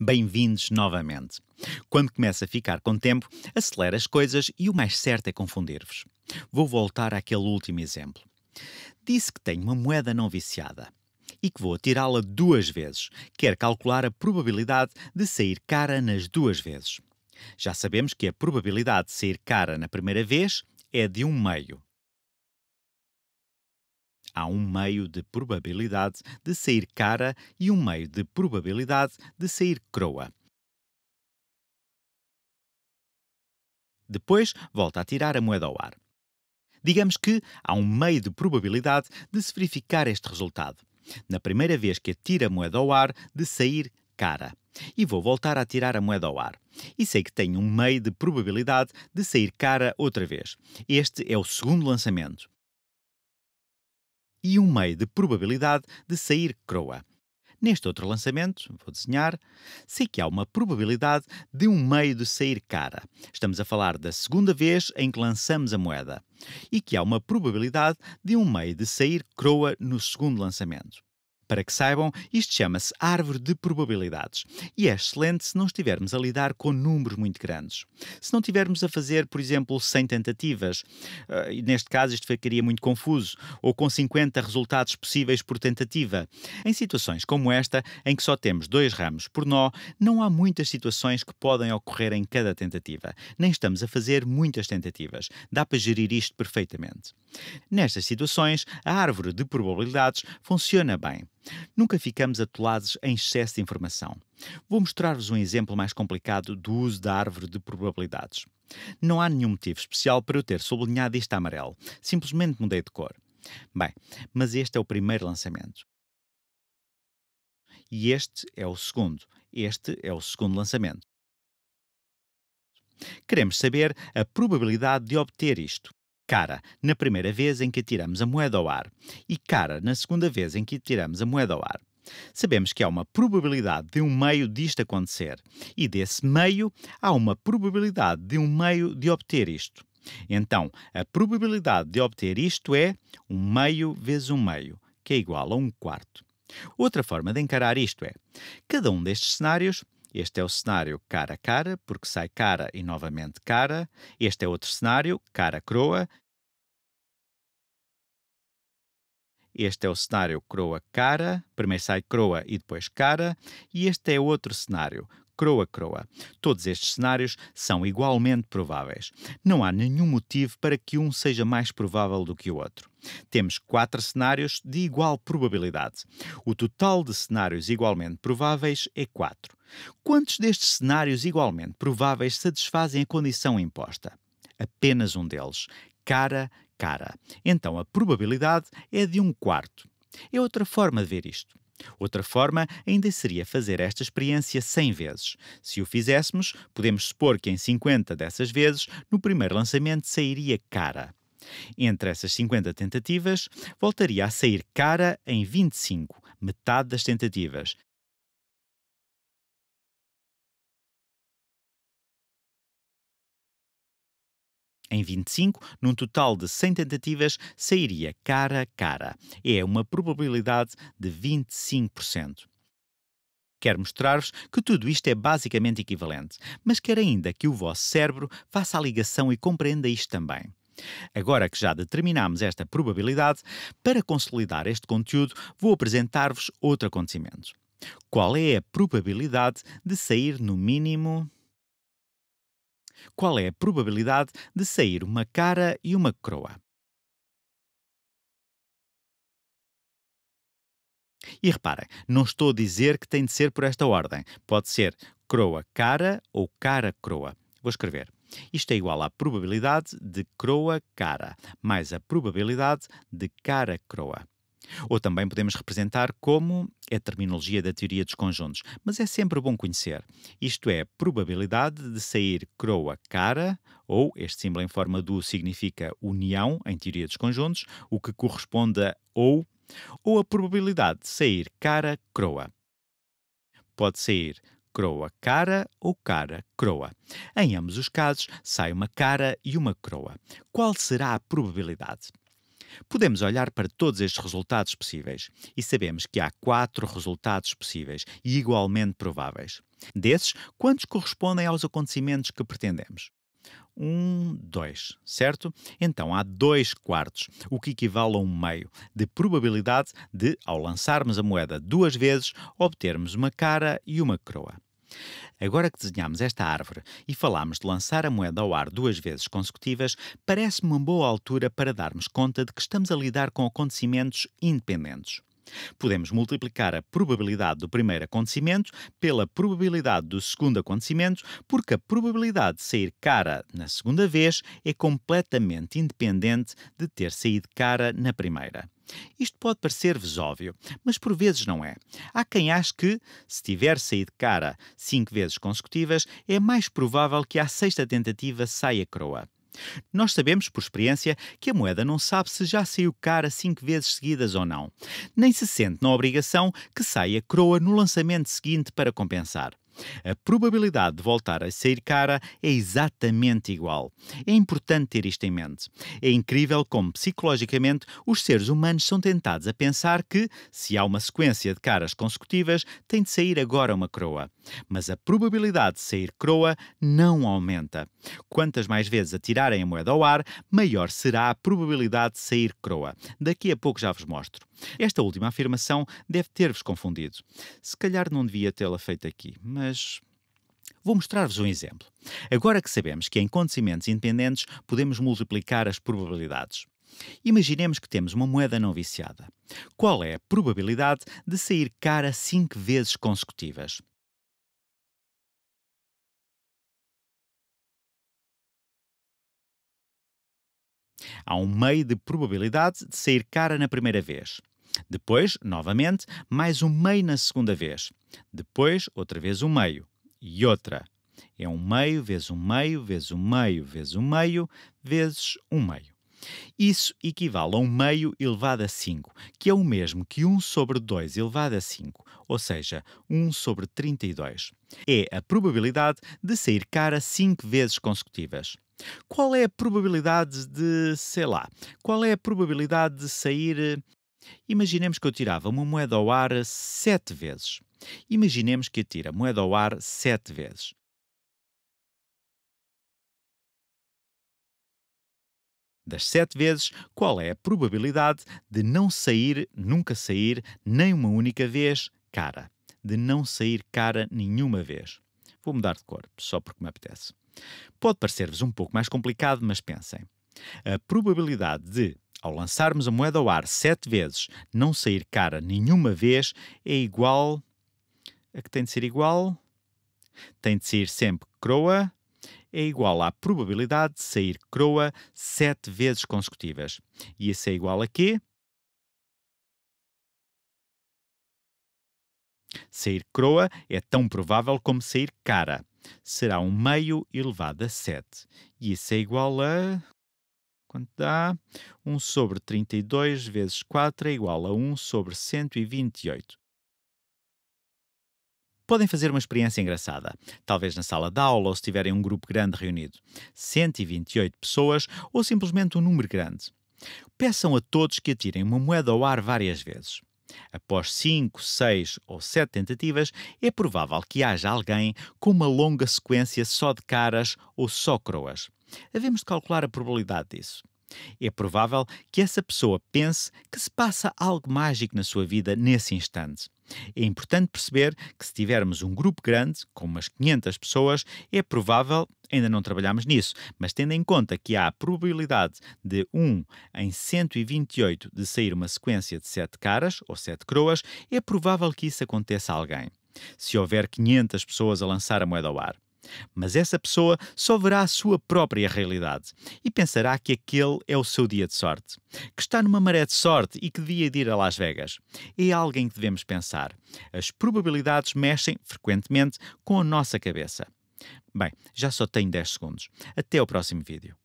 bem-vindos novamente. Quando começa a ficar com tempo, acelera as coisas e o mais certo é confundir-vos. Vou voltar àquele último exemplo. Disse que tenho uma moeda não viciada e que vou atirá-la duas vezes. Quer calcular a probabilidade de sair cara nas duas vezes. Já sabemos que a probabilidade de sair cara na primeira vez é de um meio. Há um meio de probabilidade de sair cara e um meio de probabilidade de sair croa. Depois, volta a tirar a moeda ao ar. Digamos que há um meio de probabilidade de se verificar este resultado. Na primeira vez que atira a moeda ao ar, de sair cara. E vou voltar a tirar a moeda ao ar. E sei que tenho um meio de probabilidade de sair cara outra vez. Este é o segundo lançamento e um meio de probabilidade de sair croa. Neste outro lançamento, vou desenhar, sei que há uma probabilidade de um meio de sair cara. Estamos a falar da segunda vez em que lançamos a moeda. E que há uma probabilidade de um meio de sair croa no segundo lançamento. Para que saibam, isto chama-se árvore de probabilidades e é excelente se não estivermos a lidar com números muito grandes. Se não estivermos a fazer, por exemplo, 100 tentativas, uh, neste caso isto ficaria muito confuso, ou com 50 resultados possíveis por tentativa. Em situações como esta, em que só temos dois ramos por nó, não há muitas situações que podem ocorrer em cada tentativa. Nem estamos a fazer muitas tentativas. Dá para gerir isto perfeitamente. Nestas situações, a árvore de probabilidades funciona bem. Nunca ficamos atolados em excesso de informação. Vou mostrar-vos um exemplo mais complicado do uso da árvore de probabilidades. Não há nenhum motivo especial para eu ter sublinhado isto amarelo, simplesmente mudei de cor. Bem, mas este é o primeiro lançamento. E este é o segundo. Este é o segundo lançamento. Queremos saber a probabilidade de obter isto cara na primeira vez em que atiramos a moeda ao ar e cara na segunda vez em que atiramos a moeda ao ar. Sabemos que há uma probabilidade de um meio disto acontecer, e desse meio há uma probabilidade de um meio de obter isto. Então, a probabilidade de obter isto é um meio vezes um meio, que é igual a um quarto. Outra forma de encarar isto é: cada um destes cenários este é o cenário cara a cara, porque sai cara e novamente cara. Este é outro cenário, cara croa. Este é o cenário croa cara, primeiro sai croa e depois cara. E este é outro cenário, croa croa. Todos estes cenários são igualmente prováveis. Não há nenhum motivo para que um seja mais provável do que o outro. Temos quatro cenários de igual probabilidade. O total de cenários igualmente prováveis é quatro. Quantos destes cenários igualmente prováveis satisfazem a condição imposta? Apenas um deles, cara cara. Então a probabilidade é de um quarto. É outra forma de ver isto. Outra forma ainda seria fazer esta experiência 100 vezes. Se o fizéssemos, podemos supor que em 50 dessas vezes, no primeiro lançamento sairia cara. Entre essas 50 tentativas, voltaria a sair cara em 25, metade das tentativas, Em 25, num total de 100 tentativas, sairia cara a cara. É uma probabilidade de 25%. Quero mostrar-vos que tudo isto é basicamente equivalente, mas quero ainda que o vosso cérebro faça a ligação e compreenda isto também. Agora que já determinamos esta probabilidade, para consolidar este conteúdo, vou apresentar-vos outro acontecimento. Qual é a probabilidade de sair no mínimo qual é a probabilidade de sair uma cara e uma coroa. E repara, não estou a dizer que tem de ser por esta ordem. Pode ser croa cara ou cara croa. Vou escrever. Isto é igual à probabilidade de croa cara mais a probabilidade de cara croa. Ou também podemos representar como é terminologia da teoria dos conjuntos, mas é sempre bom conhecer. Isto é, probabilidade de sair croa cara, ou este símbolo em forma do significa união em teoria dos conjuntos, o que corresponde a ou, ou a probabilidade de sair cara croa. Pode sair croa cara ou cara croa. Em ambos os casos, sai uma cara e uma croa. Qual será a probabilidade? Podemos olhar para todos estes resultados possíveis e sabemos que há quatro resultados possíveis e igualmente prováveis. Desses, quantos correspondem aos acontecimentos que pretendemos? Um, dois, certo? Então há dois quartos, o que equivale a um meio, de probabilidade de, ao lançarmos a moeda duas vezes, obtermos uma cara e uma coroa. Agora que desenhamos esta árvore e falámos de lançar a moeda ao ar duas vezes consecutivas, parece-me uma boa altura para darmos conta de que estamos a lidar com acontecimentos independentes. Podemos multiplicar a probabilidade do primeiro acontecimento pela probabilidade do segundo acontecimento, porque a probabilidade de sair cara na segunda vez é completamente independente de ter saído cara na primeira. Isto pode parecer-vos óbvio, mas por vezes não é. Há quem ache que, se tiver saído cara cinco vezes consecutivas, é mais provável que à sexta tentativa saia croa. Nós sabemos, por experiência, que a moeda não sabe se já saiu cara cinco vezes seguidas ou não. Nem se sente na obrigação que saia croa no lançamento seguinte para compensar. A probabilidade de voltar a sair cara é exatamente igual. É importante ter isto em mente. É incrível como, psicologicamente, os seres humanos são tentados a pensar que, se há uma sequência de caras consecutivas, tem de sair agora uma croa. Mas a probabilidade de sair croa não aumenta. Quantas mais vezes atirarem a moeda ao ar, maior será a probabilidade de sair croa. Daqui a pouco já vos mostro. Esta última afirmação deve ter-vos confundido. Se calhar não devia tê-la feito aqui, mas mas Vou mostrar-vos um exemplo. Agora que sabemos que em acontecimentos independentes podemos multiplicar as probabilidades. Imaginemos que temos uma moeda não viciada. Qual é a probabilidade de sair cara cinco vezes consecutivas? Há um meio de probabilidade de sair cara na primeira vez. Depois, novamente, mais um meio na segunda vez. Depois, outra vez um meio. E outra. É um meio vezes um meio vezes um meio vezes um meio vezes um meio. Isso equivale a um meio elevado a 5, que é o mesmo que 1 sobre 2 elevado a 5, ou seja, 1 sobre 32. É a probabilidade de sair cara 5 vezes consecutivas. Qual é a probabilidade de, sei lá, qual é a probabilidade de sair eh, Imaginemos que eu tirava uma moeda ao ar sete vezes. Imaginemos que atira a moeda ao ar sete vezes. Das sete vezes, qual é a probabilidade de não sair, nunca sair, nem uma única vez, cara? De não sair cara nenhuma vez. Vou mudar de cor, só porque me apetece. Pode parecer-vos um pouco mais complicado, mas pensem. A probabilidade de ao lançarmos a moeda ao ar sete vezes, não sair cara nenhuma vez, é igual. A que tem de ser igual? Tem de sair sempre croa, é igual à probabilidade de sair croa sete vezes consecutivas. E isso é igual a quê? Sair croa é tão provável como sair cara. Será um meio elevado a 7. E isso é igual a Quanto dá? 1 sobre 32 vezes 4 é igual a 1 sobre 128. Podem fazer uma experiência engraçada, talvez na sala de aula ou se tiverem um grupo grande reunido. 128 pessoas ou simplesmente um número grande. Peçam a todos que atirem uma moeda ao ar várias vezes. Após 5, 6 ou 7 tentativas, é provável que haja alguém com uma longa sequência só de caras ou só croas. Havemos de calcular a probabilidade disso. É provável que essa pessoa pense que se passa algo mágico na sua vida nesse instante. É importante perceber que se tivermos um grupo grande, com umas 500 pessoas, é provável, ainda não trabalhamos nisso, mas tendo em conta que há a probabilidade de 1 em 128 de sair uma sequência de 7 caras ou 7 croas, é provável que isso aconteça a alguém. Se houver 500 pessoas a lançar a moeda ao ar, mas essa pessoa só verá a sua própria realidade e pensará que aquele é o seu dia de sorte, que está numa maré de sorte e que devia de ir a Las Vegas. É alguém que devemos pensar. As probabilidades mexem frequentemente com a nossa cabeça. Bem, já só tenho 10 segundos. Até o próximo vídeo.